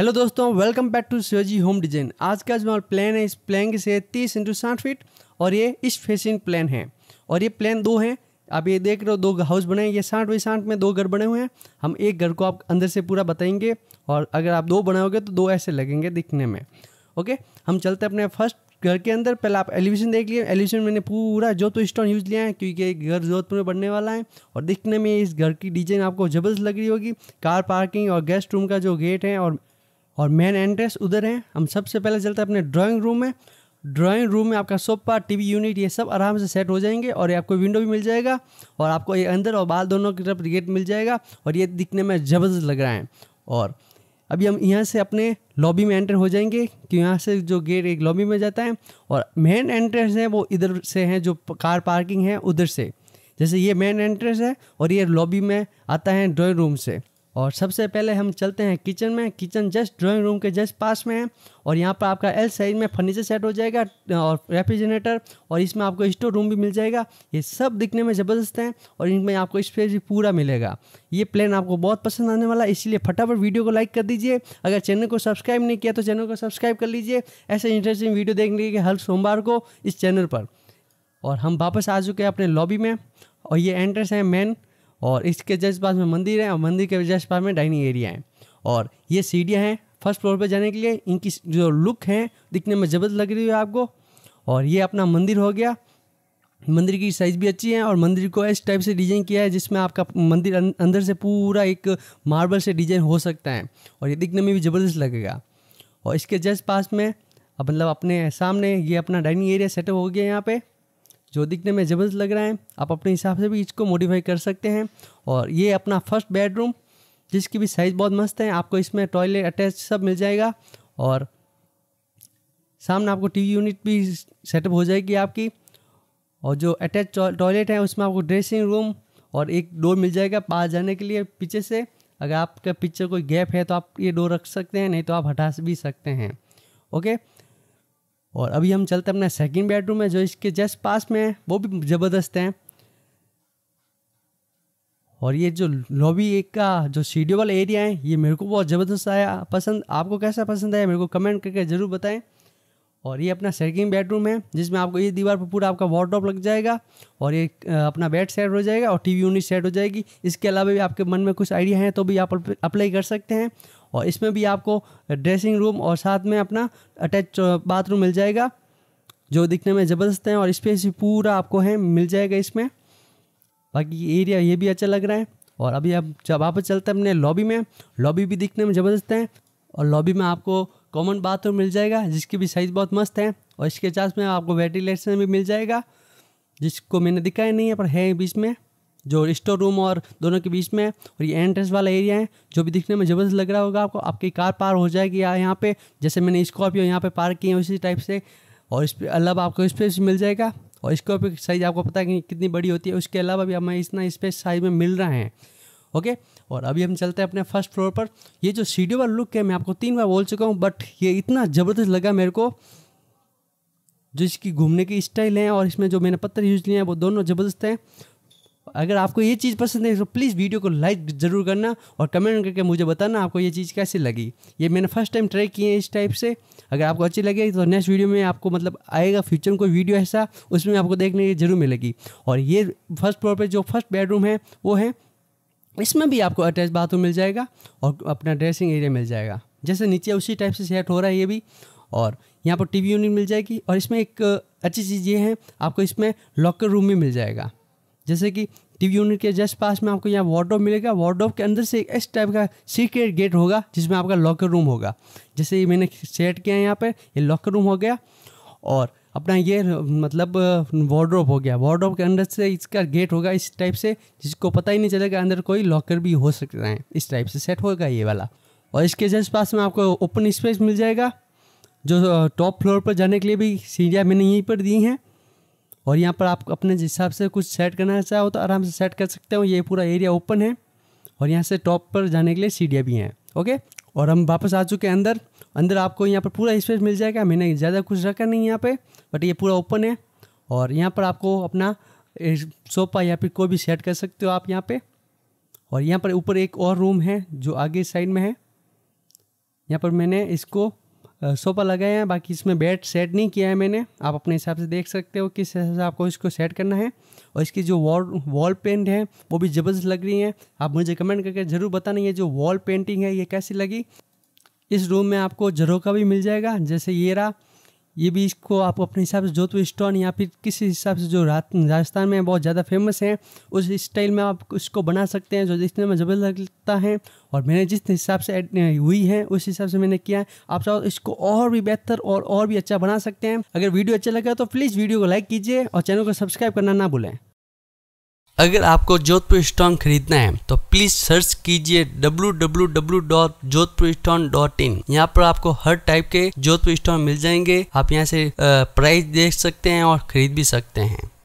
hello दोस्तों welcome back to Shivji home design आज का जो हमारा प्लान है इस प्लान के से तीस इंटू साठ फीट और ये इस फेसिंग प्लान है और ये प्लान दो हैं आप ये देख रहे हो दो हाउस बने हैं ये साठ बाई साठ में दो घर बने हुए हैं हम एक घर को आप अंदर से पूरा बताएंगे और अगर आप दो बनाओगे तो दो ऐसे लगेंगे दिखने में ओके हम चलते अपने फर्स्ट घर के अंदर पहले आप एलिवेशन देख लिए एलिवेशन मैंने पूरा जोधपुर स्टोन यूज लिया है क्योंकि घर जोधपुर में बनने वाला है और दिखने में इस घर की डिजाइन आपको जबरदस्त लग रही होगी कार पार्किंग और गेस्ट रूम का जो गेट है और और मेन एंट्रेंस उधर है हम सबसे पहले चलते हैं अपने ड्राइंग रूम में ड्राइंग रूम में आपका सोफा टीवी यूनिट ये सब आराम से सेट हो जाएंगे और ये आपको विंडो भी मिल जाएगा और आपको ये अंदर और बाहर दोनों की तरफ गेट मिल जाएगा और ये दिखने में ज़बरदस्त लग रहा है और अभी हम यहाँ से अपने लॉबी में एंटर हो जाएंगे कि यहाँ से जो गेट एक लॉबी में जाता है और मेन एंट्रेंस है वो इधर से हैं जो कार पार्किंग है उधर से जैसे ये मेन एंट्रेंस है और ये लॉबी में आता है ड्राइंग रूम से और सबसे पहले हम चलते हैं किचन में किचन जस्ट ड्राइंग रूम के जस्ट पास में है और यहाँ पर आपका एल साइज में फर्नीचर सेट हो जाएगा और रेफ्रिजरेटर और इसमें आपको स्टोर रूम भी मिल जाएगा ये सब दिखने में ज़बरदस्त हैं और इनमें आपको स्पेस भी पूरा मिलेगा ये प्लान आपको बहुत पसंद आने वाला है इसीलिए फटाफट वीडियो को लाइक कर दीजिए अगर चैनल को सब्सक्राइब नहीं किया तो चैनल को सब्सक्राइब कर लीजिए ऐसे इंटरेस्टिंग वीडियो देखने के हर सोमवार को इस चैनल पर और हम वापस आ चुके हैं अपने लॉबी में और ये एंट्रेंस है मेन और इसके जस्ट पास में मंदिर है और मंदिर के जस्ट पास में डाइनिंग एरिया है और ये सीढ़ियाँ हैं फर्स्ट फ्लोर पर जाने के लिए इनकी जो लुक है दिखने में जबरदस्त लग रही है आपको और ये अपना मंदिर हो गया मंदिर की साइज़ भी अच्छी है और मंदिर को इस टाइप से डिज़ाइन किया है जिसमें आपका मंदिर अं-, अंदर से पूरा एक मार्बल से डिज़ाइन हो सकता है और ये दिखने में भी ज़बरदस्त लगेगा और इसके जस्ट पास में मतलब अपने सामने ये अपना डाइनिंग एरिया सेटअप हो गया यहाँ पे जो दिखने में ज़बरदस्त लग रहा है आप अपने हिसाब से भी इसको मॉडिफाई कर सकते हैं और ये अपना फर्स्ट बेडरूम जिसकी भी साइज़ बहुत मस्त है आपको इसमें टॉयलेट अटैच सब मिल जाएगा और सामने आपको टीवी यूनिट भी सेटअप हो जाएगी आपकी और जो अटैच टॉयलेट है उसमें आपको ड्रेसिंग रूम और एक डोर मिल जाएगा पास जाने के लिए पीछे से अगर आपके पीछे कोई गैप है तो आप ये डोर रख सकते हैं नहीं तो आप हटा भी सकते हैं ओके और अभी हम चलते हैं अपना सेकंड बेडरूम है जो इसके जस्ट पास में है वो भी ज़बरदस्त हैं और ये जो लॉबी एक का जो वाला एरिया है ये मेरे को बहुत ज़बरदस्त आया पसंद आपको कैसा पसंद आया मेरे को कमेंट करके ज़रूर बताएं और ये अपना सेकंड बेडरूम है जिसमें आपको ये दीवार पर पूरा आपका वार्ड्रॉप लग जाएगा और ये अपना बेड सेट हो जाएगा और टीवी यूनिट सेट हो जाएगी इसके अलावा भी आपके मन में कुछ आइडिया हैं तो भी आप अप्लाई कर सकते हैं और इसमें भी आपको ड्रेसिंग रूम और साथ में अपना अटैच बाथरूम मिल जाएगा जो दिखने में ज़बरदस्त हैं और स्पेस भी पूरा आपको है मिल जाएगा इसमें बाकी एरिया ये भी अच्छा लग रहा है और अभी अब जब आप चलते हैं अपने लॉबी में लॉबी भी दिखने में ज़बरदस्त है और लॉबी में आपको कॉमन बाथरूम मिल जाएगा जिसकी भी साइज़ बहुत मस्त है और इसके चार्ज में आपको वेंटिलेशन भी मिल जाएगा जिसको मैंने दिखाया नहीं है पर है बीच में जो स्टोर रूम और दोनों के बीच में और ये एंट्रेंस वाला एरिया है जो भी दिखने में ज़बरदस्त लग रहा होगा आपको आपकी कार पार हो जाएगी या यहाँ पे जैसे मैंने स्कॉर्पियो यहाँ पे पार्क किए हैं उसी टाइप से और इस पर अलावा आपको स्पेस मिल जाएगा और स्कॉर्पियो की साइज़ आपको पता है कि कितनी बड़ी होती है उसके अलावा भी हमें इतना स्पेस साइज़ में मिल रहा है ओके और अभी हम चलते हैं अपने फर्स्ट फ्लोर पर ये जो सीडियो वाला लुक है मैं आपको तीन बार बोल चुका हूँ बट ये इतना ज़बरदस्त लगा मेरे को जो इसकी घूमने की स्टाइल है और इसमें जो मैंने पत्थर यूज लिए हैं वो दोनों ज़बरदस्त हैं अगर आपको ये चीज़ पसंद है तो प्लीज़ वीडियो को लाइक ज़रूर करना और कमेंट करके मुझे बताना आपको ये चीज़ कैसी लगी ये मैंने फर्स्ट टाइम ट्राई किए हैं इस टाइप से अगर आपको अच्छी लगे तो नेक्स्ट वीडियो में आपको मतलब आएगा फ्यूचर में कोई वीडियो ऐसा उसमें आपको देखने की जरूर मिलेगी और ये फर्स्ट फ्लोर पर जो फर्स्ट बेडरूम है वो है इसमें भी आपको अटैच बाथरूम मिल जाएगा और अपना ड्रेसिंग एरिया मिल जाएगा जैसे नीचे उसी टाइप से सेट हो रहा है ये भी और यहाँ पर टीवी यूनिट मिल जाएगी और इसमें एक अच्छी चीज़ ये है आपको इसमें लॉकर रूम भी मिल जाएगा जैसे कि टीवी यूनिट के जस्ट पास में आपको यहाँ वार्डोब मिलेगा वार्डोब के अंदर से एक इस टाइप का सीक्रेट गेट होगा जिसमें आपका लॉकर रूम होगा जैसे ये मैंने सेट किया है यहाँ पर ये लॉकर रूम हो गया और अपना ये मतलब वार्ड्रोप हो गया वार्ड्रोप के अंदर से इसका गेट होगा इस टाइप से जिसको पता ही नहीं चलेगा अंदर कोई लॉकर भी हो सकता है इस टाइप से सेट होगा ये वाला और इसके जस्ट पास में आपको ओपन स्पेस मिल जाएगा जो टॉप फ्लोर पर जाने के लिए भी सीढ़ियाँ मैंने यहीं पर दी हैं और यहाँ पर आप अपने हिसाब से कुछ सेट करना चाहो तो आराम से सेट कर सकते हो ये पूरा एरिया ओपन है और यहाँ से टॉप पर जाने के लिए सीढ़ियाँ भी हैं ओके और हम वापस आ चुके हैं अंदर अंदर आपको यहाँ पर पूरा स्पेस मिल जाएगा मैंने ज़्यादा कुछ रखा नहीं यहाँ पे बट ये पूरा ओपन है और यहाँ पर आपको अपना सोफा या फिर कोई भी सेट कर सकते हो आप यहाँ पे और यहाँ पर ऊपर एक और रूम है जो आगे साइड में है यहाँ पर मैंने इसको सोफा लगाए हैं बाकी इसमें बेड सेट नहीं किया है मैंने आप अपने हिसाब से देख सकते हो किस हिसाब से आपको इसको सेट करना है और इसकी जो वॉल वॉल पेंट है वो भी ज़बरदस्त लग रही है आप मुझे कमेंट करके ज़रूर बताना ये जो वॉल पेंटिंग है ये कैसी लगी इस रूम में आपको झरोका भी मिल जाएगा जैसे ये रहा ये भी इसको आप अपने हिसाब से जोधपुर स्टोन या फिर किसी हिसाब से जो राजस्थान में बहुत ज़्यादा फेमस है उस स्टाइल में आप इसको बना सकते हैं जो जिसने में जबरदस्त लगता है और मैंने जिस हिसाब से हुई है उस हिसाब से मैंने किया है आप चाहो तो इसको और भी बेहतर और और भी अच्छा बना सकते हैं अगर वीडियो अच्छा लगा तो प्लीज़ वीडियो को लाइक कीजिए और चैनल को सब्सक्राइब करना ना भूलें अगर आपको जोधपुर स्टॉन खरीदना है तो प्लीज सर्च कीजिए www.jodhpurstone.in यहाँ पर आपको हर टाइप के जोधपुर स्टॉन मिल जाएंगे आप यहाँ से प्राइस देख सकते हैं और खरीद भी सकते हैं